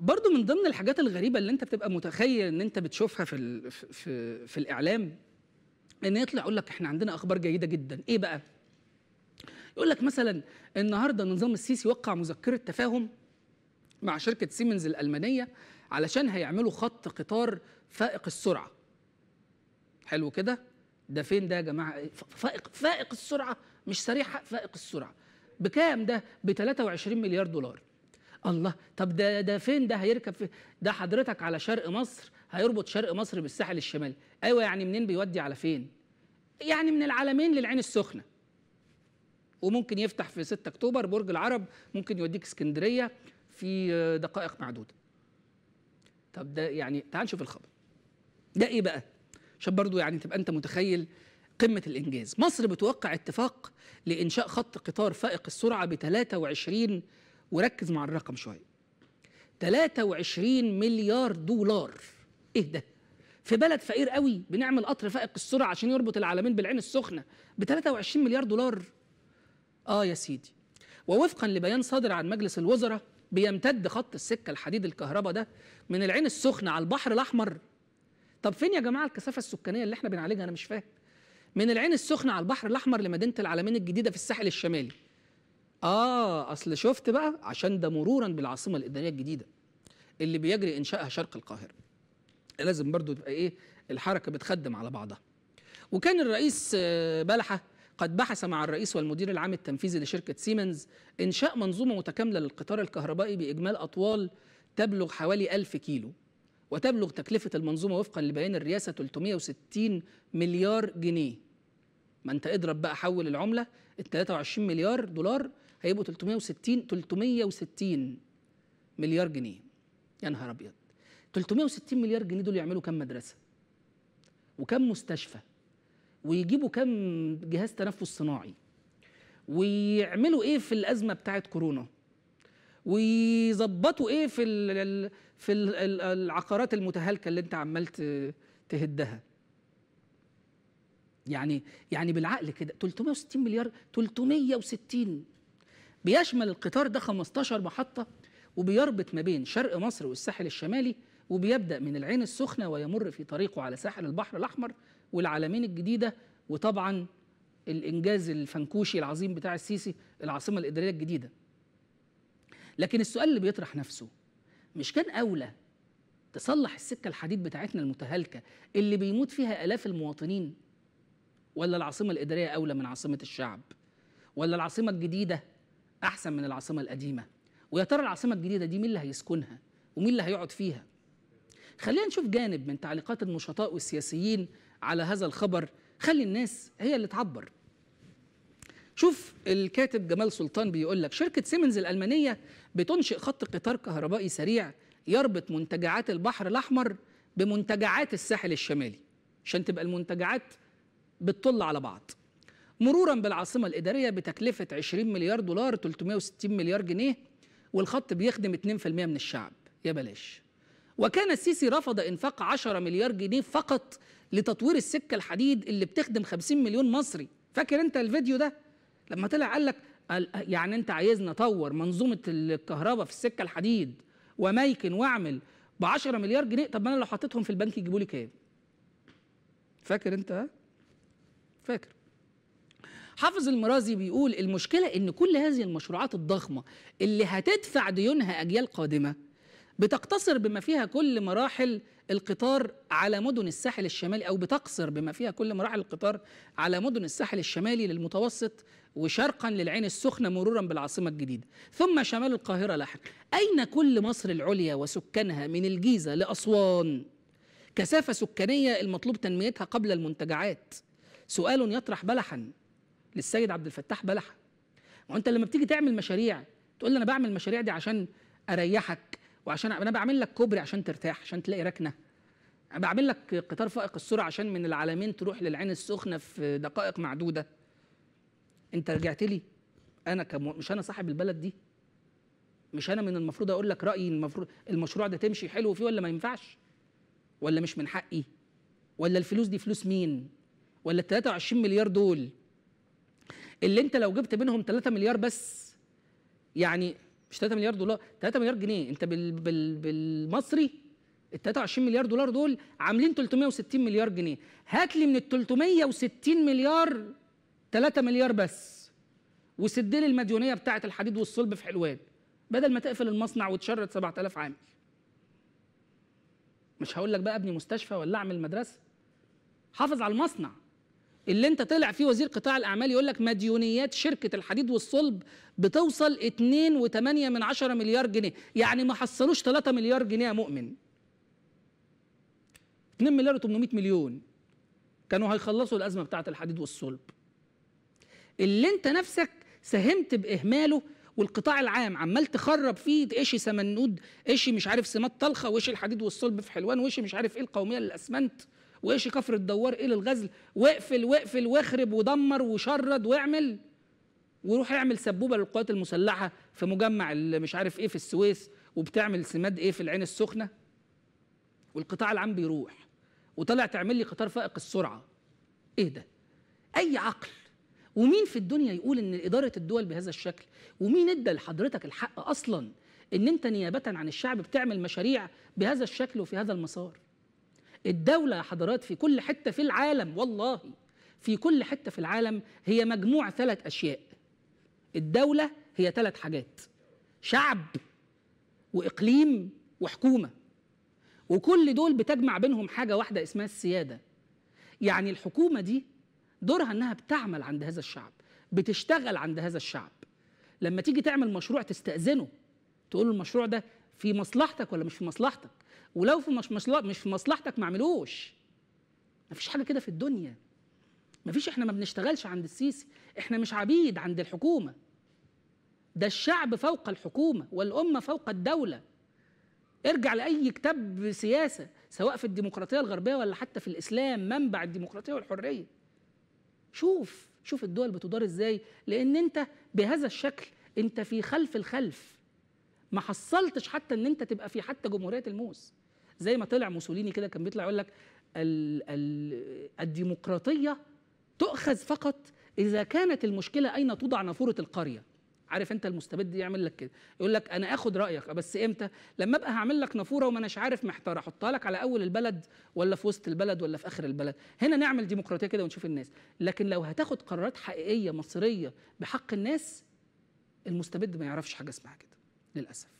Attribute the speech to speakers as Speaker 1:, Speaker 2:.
Speaker 1: برضو من ضمن الحاجات الغريبه اللي انت بتبقى متخيل ان انت بتشوفها في في في الاعلام ان يطلع يقول لك احنا عندنا اخبار جيده جدا ايه بقى يقول لك مثلا النهارده نظام السيسي وقع مذكره تفاهم مع شركه سيمنز الالمانيه علشان هيعملوا خط قطار فائق السرعه حلو كده ده فين ده يا جماعه فائق فائق السرعه مش سريع فائق السرعه بكام ده ب 23 مليار دولار الله طب ده ده فين ده هيركب في ده حضرتك على شرق مصر هيربط شرق مصر بالساحل الشمالي ايوه يعني منين بيودي على فين يعني من العلمين للعين السخنه وممكن يفتح في 6 اكتوبر برج العرب ممكن يوديك اسكندريه في دقائق معدوده طب ده يعني تعال نشوف الخبر ده ايه بقى عشان برضو يعني تبقى انت متخيل قمة الإنجاز مصر بتوقع اتفاق لإنشاء خط قطار فائق السرعة ب 23 وركز مع الرقم شويه 23 مليار دولار ايه ده في بلد فقير قوي بنعمل قطر فائق السرعه عشان يربط العالمين بالعين السخنه ب 23 مليار دولار اه يا سيدي ووفقا لبيان صادر عن مجلس الوزراء بيمتد خط السكه الحديد الكهرباء ده من العين السخنه على البحر الاحمر طب فين يا جماعه الكثافه السكانيه اللي احنا بنعالجها انا مش فاهم من العين السخنه على البحر الاحمر لمدينه العالمين الجديده في الساحل الشمالي اه اصل شفت بقى عشان ده مرورا بالعاصمه الاداريه الجديده اللي بيجري انشائها شرق القاهره لازم برضو تبقى ايه الحركه بتخدم على بعضها وكان الرئيس آه، بلحه قد بحث مع الرئيس والمدير العام التنفيذي لشركه سيمنز انشاء منظومه متكامله للقطار الكهربائي باجمال اطوال تبلغ حوالي 1000 كيلو وتبلغ تكلفه المنظومه وفقا لبيان الرئاسه 360 مليار جنيه ما انت اضرب بقى حول العمله ال 23 مليار دولار هيبقوا 360 360 مليار جنيه يا نهار ابيض 360 مليار جنيه دول يعملوا كام مدرسه وكم مستشفى ويجيبوا كم جهاز تنفس صناعي ويعملوا ايه في الازمه بتاعه كورونا ويظبطوا ايه في ال في الـ العقارات المتهالكه اللي انت عمال تهدها يعني يعني بالعقل كده 360 مليار 360 بيشمل القطار ده 15 محطة وبيربط ما بين شرق مصر والساحل الشمالي وبيبدأ من العين السخنة ويمر في طريقه على ساحل البحر الأحمر والعالمين الجديدة وطبعا الإنجاز الفنكوشي العظيم بتاع السيسي العاصمة الإدارية الجديدة لكن السؤال اللي بيطرح نفسه مش كان أولى تصلح السكة الحديد بتاعتنا المتهالكة اللي بيموت فيها آلاف المواطنين ولا العاصمة الإدارية أولى من عاصمة الشعب ولا العاصمة الجديدة احسن من العاصمه القديمه ويا ترى العاصمه الجديده دي مين اللي هيسكنها ومين اللي هيقعد فيها خلينا نشوف جانب من تعليقات النشطاء والسياسيين على هذا الخبر خلي الناس هي اللي تعبر شوف الكاتب جمال سلطان بيقول لك شركه سيمنز الالمانيه بتنشئ خط قطار كهربائي سريع يربط منتجعات البحر الاحمر بمنتجعات الساحل الشمالي عشان تبقى المنتجعات بتطل على بعض مرورا بالعاصمة الإدارية بتكلفة 20 مليار دولار 360 مليار جنيه والخط بيخدم 2% من الشعب يا بلاش وكان السيسي رفض إنفاق 10 مليار جنيه فقط لتطوير السكة الحديد اللي بتخدم 50 مليون مصري فاكر أنت الفيديو ده لما طلع قال لك يعني أنت عايزنا أطور منظومة الكهرباء في السكة الحديد وميكن وأعمل ب 10 مليار جنيه طب ما أنا لو حطيتهم في البنك يجيبوا لي كام فاكر أنت فاكر حافظ المرازي بيقول المشكلة إن كل هذه المشروعات الضخمة اللي هتدفع ديونها أجيال قادمة بتقتصر بما فيها كل مراحل القطار على مدن الساحل الشمالي أو بتقصر بما فيها كل مراحل القطار على مدن الساحل الشمالي للمتوسط وشرقا للعين السخنة مرورا بالعاصمة الجديدة ثم شمال القاهرة لاحقا أين كل مصر العليا وسكانها من الجيزة لأسوان كثافة سكانية المطلوب تنميتها قبل المنتجعات سؤال يطرح بلحا للسيد عبد الفتاح بلح ما انت لما بتيجي تعمل مشاريع تقول لي انا بعمل المشاريع دي عشان اريحك وعشان انا بعمل لك كوبري عشان ترتاح عشان تلاقي ركنه انا بعمل لك قطار فائق السرعه عشان من العلمين تروح للعين السخنه في دقائق معدوده انت رجعت لي انا كم... مش انا صاحب البلد دي مش انا من المفروض اقول لك رايي المفروض المشروع ده تمشي حلو فيه ولا ما ينفعش ولا مش من حقي ولا الفلوس دي فلوس مين ولا ال 23 مليار دول اللي انت لو جبت منهم 3 مليار بس يعني مش 3 مليار دولار 3 مليار جنيه انت بال بال بالمصري ال 23 مليار دولار دول عاملين 360 مليار جنيه هات لي من ال 360 مليار 3 مليار بس وسد لي المديونيه بتاعه الحديد والصلب في حلوان بدل ما تقفل المصنع وتشرد 7000 عامل مش هقول لك بقى ابني مستشفى ولا اعمل مدرسه حافظ على المصنع اللي انت طلع فيه وزير قطاع الاعمال يقول لك مديونيات شركه الحديد والصلب بتوصل 2.8 من عشرة مليار جنيه يعني ما حصلوش 3 مليار جنيه يا مؤمن 2 مليار و800 مليون كانوا هيخلصوا الازمه بتاعه الحديد والصلب اللي انت نفسك ساهمت باهماله والقطاع العام عمال تخرب فيه قشي سمنود قشي مش عارف سمات طلخه وقشي الحديد والصلب في حلوان وقشي مش عارف ايه القوميه للاسمنت وايش كفر الدوار ايه للغزل واقفل واقفل واخرب ودمر وشرد واعمل وروح اعمل سبوبه للقوات المسلحه في مجمع مش عارف ايه في السويس وبتعمل سماد ايه في العين السخنه والقطاع العام بيروح وطلع تعمل لي قطار فائق السرعه ايه ده اي عقل ومين في الدنيا يقول ان اداره الدول بهذا الشكل ومين ادى لحضرتك الحق اصلا ان انت نيابه عن الشعب بتعمل مشاريع بهذا الشكل وفي هذا المسار الدولة يا حضرات في كل حتة في العالم والله في كل حتة في العالم هي مجموع ثلاث أشياء الدولة هي ثلاث حاجات شعب وإقليم وحكومة وكل دول بتجمع بينهم حاجة واحدة اسمها السيادة يعني الحكومة دي دورها أنها بتعمل عند هذا الشعب بتشتغل عند هذا الشعب لما تيجي تعمل مشروع تستأذنه تقول له المشروع ده في مصلحتك ولا مش في مصلحتك ولو في مش مصلحتك مش في مصلحتك ما اعملوش مفيش حاجه كده في الدنيا مفيش احنا ما بنشتغلش عند السيسي احنا مش عبيد عند الحكومه ده الشعب فوق الحكومه والامه فوق الدوله ارجع لاي كتاب سياسه سواء في الديمقراطيه الغربيه ولا حتى في الاسلام منبع الديمقراطيه والحريه شوف شوف الدول بتدار ازاي لان انت بهذا الشكل انت في خلف الخلف ما حصلتش حتى ان انت تبقى في حتى جمهوريه الموس زي ما طلع موسوليني كده كان بيطلع يقول لك ال ال الديمقراطيه تؤخذ فقط اذا كانت المشكله اين توضع نافوره القريه عارف انت المستبد يعمل لك كده يقول لك انا اخد رايك بس امتى لما ابقى هعمل لك نافوره وما اناش عارف محتار احطها لك على اول البلد ولا في وسط البلد ولا في اخر البلد هنا نعمل ديمقراطيه كده ونشوف الناس لكن لو هتاخد قرارات حقيقيه مصريه بحق الناس المستبد ما يعرفش حاجه اسمها كده للأسف